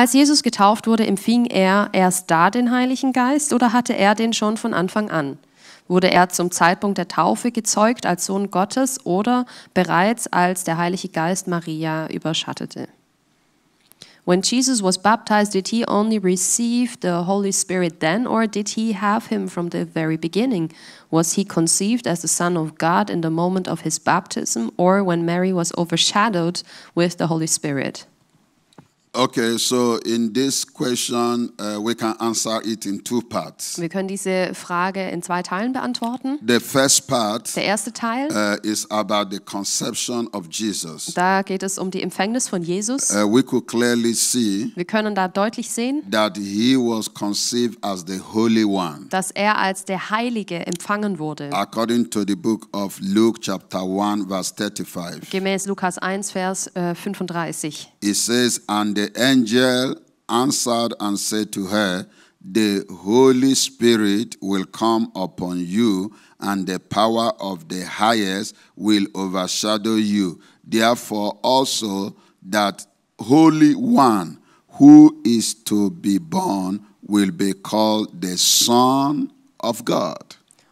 Als Jesus getauft wurde, empfing er erst da den Heiligen Geist oder hatte er den schon von Anfang an? Wurde er zum Zeitpunkt der Taufe gezeugt als Sohn Gottes oder bereits als der Heilige Geist Maria überschattete? When Jesus was baptized, did he only receive the Holy Spirit then, or did he have him from the very beginning? Was he conceived as the Son of God in the moment of his baptism, or when Mary was overshadowed with the Holy Spirit? Okay, so in this question uh, we can answer it in two parts. Wir können diese Frage in zwei Teilen beantworten. The first part. Der erste Teil. Uh, is about the conception of Jesus. Da geht es um die Empfängnis von Jesus. Uh, we could clearly see. Wir können da deutlich sehen. That he was conceived as the Holy One. Dass er als der Heilige empfangen wurde. According to the book of Luke chapter 1 verse 35. Gemäß Lukas 1 Vers 35. Äh, It says, And the angel answered and said to her, The Holy Spirit will come upon you, and the power of the highest will overshadow you. Therefore, also that Holy One who is to be born will be called the Son of God.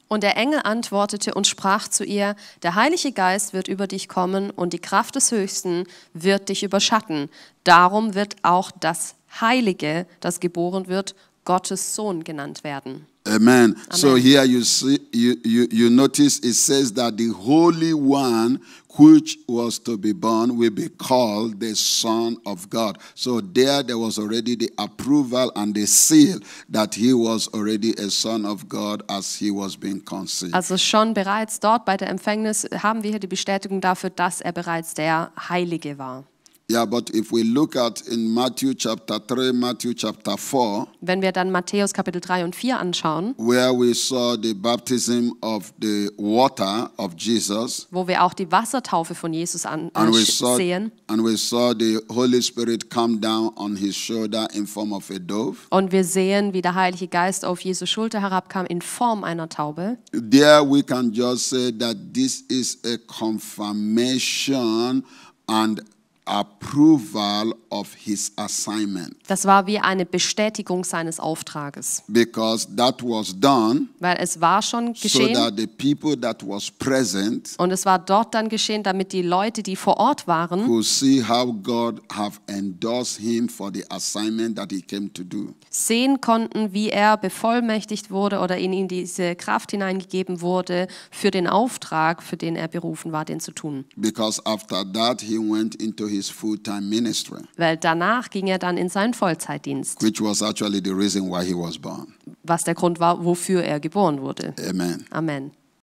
Und der Engel antwortete und sprach zu ihr, der Heilige Geist wird über dich kommen und die Kraft des Höchsten wird dich überschatten. Darum wird auch das Heilige, das geboren wird, Gottes Sohn genannt werden. Amen. Amen. So here you see you, you you notice it says that the holy one which was to be born will be called the son of God. So there there was already the approval and the seal that he was already a son of God as he was being conceived. Also schon bereits dort bei der Empfängnis haben wir hier die Bestätigung dafür, dass er bereits der Heilige war. Yeah, but if we look at in Matthew chapter 3, Matthew chapter 4, wenn wir dann Matthäus Kapitel 3 und 4 anschauen, where we saw the baptism of the water of Jesus, wo wir auch die Wassertaufe von Jesus an and we saw, sehen, and we saw the Holy Spirit come down on his shoulder in form of a dove. Und wir sehen, wie der Heilige Geist auf Jesus Schulter herabkam in Form einer Taube. There we can just say that this is a confirmation and approval of his assignment. Das war wie eine Bestätigung seines Auftrages. Because that was done. Weil es war schon geschehen. So that the people that was present. Und es war dort dann geschehen, damit die Leute, die vor Ort waren, could see how God have endorsed him for the assignment that he came to do. Sehen konnten, wie er bevollmächtigt wurde oder in ihn diese Kraft hineingegeben wurde für den Auftrag, für den er berufen war, den zu tun. Because after that he went into his his full-time ministry. Weil danach ging er dann in seinen Vollzeitdienst. Which was actually the reason why he was born. Was der Grund war, wofür er geboren wurde. Amen. Amen.